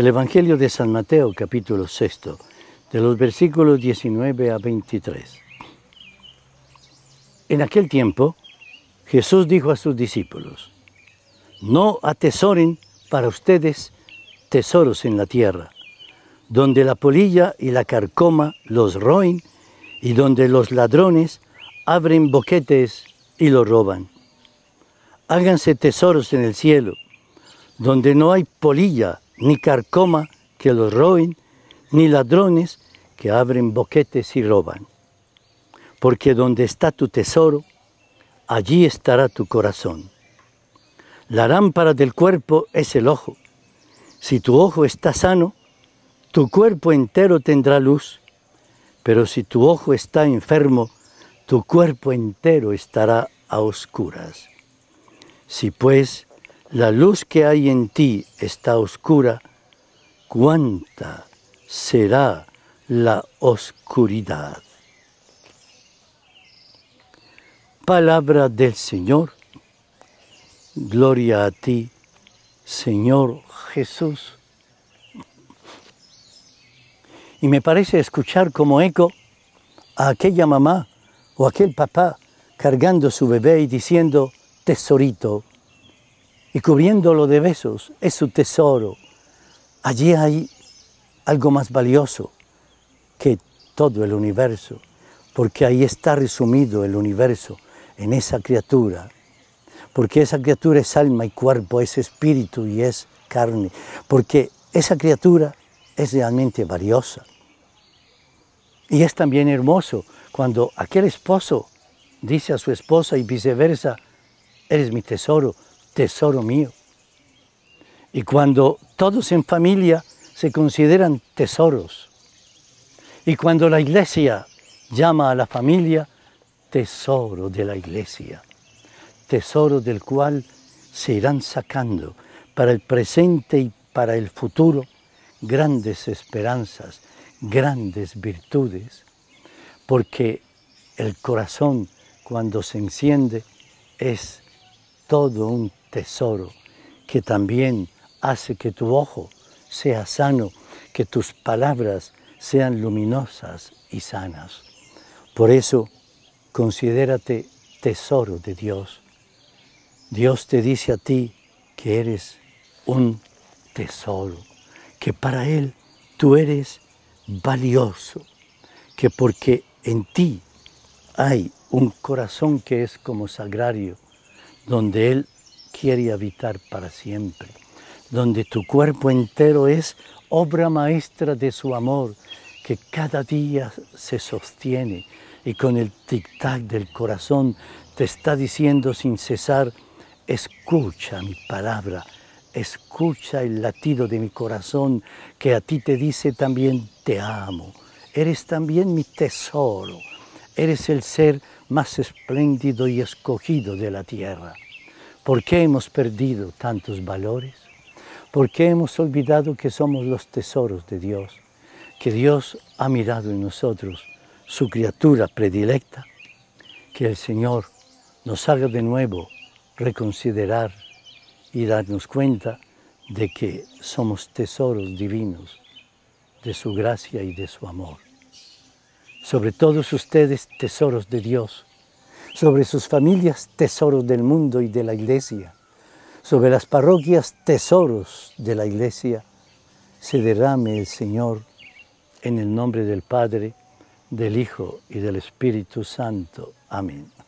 El Evangelio de San Mateo, capítulo 6, de los versículos 19 a 23. En aquel tiempo, Jesús dijo a sus discípulos, No atesoren para ustedes tesoros en la tierra, donde la polilla y la carcoma los roen y donde los ladrones abren boquetes y los roban. Háganse tesoros en el cielo, donde no hay polilla ni carcoma que los roen, ni ladrones que abren boquetes y roban. Porque donde está tu tesoro, allí estará tu corazón. La lámpara del cuerpo es el ojo. Si tu ojo está sano, tu cuerpo entero tendrá luz, pero si tu ojo está enfermo, tu cuerpo entero estará a oscuras. Si pues la luz que hay en ti está oscura, ¿cuánta será la oscuridad? Palabra del Señor. Gloria a ti, Señor Jesús. Y me parece escuchar como eco a aquella mamá o aquel papá cargando su bebé y diciendo, tesorito, y cubriéndolo de besos es su tesoro. Allí hay algo más valioso que todo el universo, porque ahí está resumido el universo, en esa criatura, porque esa criatura es alma y cuerpo, es espíritu y es carne, porque esa criatura es realmente valiosa. Y es también hermoso cuando aquel esposo dice a su esposa y viceversa, eres mi tesoro, tesoro mío. Y cuando todos en familia se consideran tesoros, y cuando la iglesia llama a la familia tesoro de la iglesia, tesoro del cual se irán sacando para el presente y para el futuro grandes esperanzas, grandes virtudes, porque el corazón cuando se enciende es todo un tesoro que también hace que tu ojo sea sano, que tus palabras sean luminosas y sanas. Por eso, considérate tesoro de Dios. Dios te dice a ti que eres un tesoro, que para Él tú eres valioso, que porque en ti hay un corazón que es como sagrario, donde Él quiere habitar para siempre, donde tu cuerpo entero es obra maestra de su amor, que cada día se sostiene y con el tic-tac del corazón te está diciendo sin cesar, escucha mi palabra, escucha el latido de mi corazón que a ti te dice también te amo, eres también mi tesoro, eres el ser más espléndido y escogido de la tierra. ¿Por qué hemos perdido tantos valores? ¿Por qué hemos olvidado que somos los tesoros de Dios? Que Dios ha mirado en nosotros, su criatura predilecta. Que el Señor nos haga de nuevo reconsiderar y darnos cuenta de que somos tesoros divinos de su gracia y de su amor. Sobre todos ustedes, tesoros de Dios, sobre sus familias tesoros del mundo y de la iglesia, sobre las parroquias tesoros de la iglesia, se derrame el Señor en el nombre del Padre, del Hijo y del Espíritu Santo. Amén.